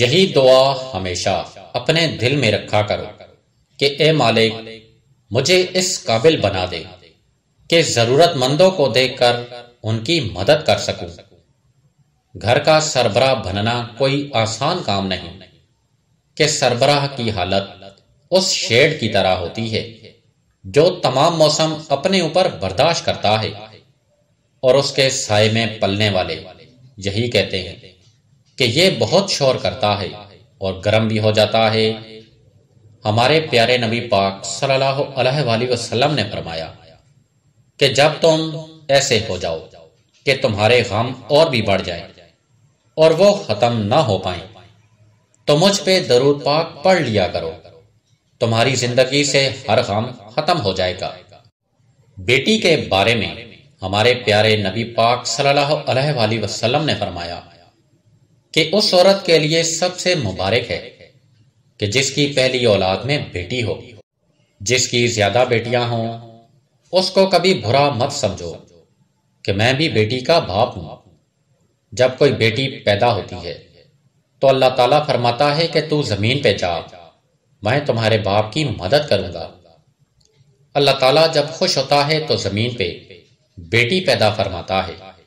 यही दुआ हमेशा अपने दिल में रखा करो कि ए मालिक मुझे इस काबिल बना दे कि जरूरतमंदों को देखकर उनकी मदद कर सकूं। घर का सरबराह बनना कोई आसान काम नहीं कि सरबराह की हालत उस शेड की तरह होती है जो तमाम मौसम अपने ऊपर बर्दाश्त करता है और उसके साय में पलने वाले यही कहते हैं कि यह बहुत शोर करता है और गर्म भी हो जाता है हमारे प्यारे नबी पाक सल्लल्लाहु अलैहि वसल्लम ने फरमाया कि जब तुम ऐसे हो जाओ कि तुम्हारे गम और भी बढ़ जाए और वो ख़त्म ना हो पाए तो मुझ पे दरूद पाक पढ़ लिया करो तुम्हारी जिंदगी से हर गम खत्म हो जाएगा बेटी के बारे में हमारे प्यारे नबी पाक सल्लल्लाहु अलैहि वसल्लम ने फरमाया कि उस औरत के लिए सबसे मुबारक है कि जिसकी पहली औलाद में बेटी हो जिसकी ज्यादा बेटियां हों उसको कभी बुरा मत समझो कि मैं भी बेटी का बाप हूं जब कोई बेटी पैदा होती है तो अल्लाह ताला फरमाता है कि तू जमीन पे जा मैं तुम्हारे बाप की मदद करूंगा अल्लाह ताला जब खुश होता है तो जमीन पे बेटी पैदा फरमाता है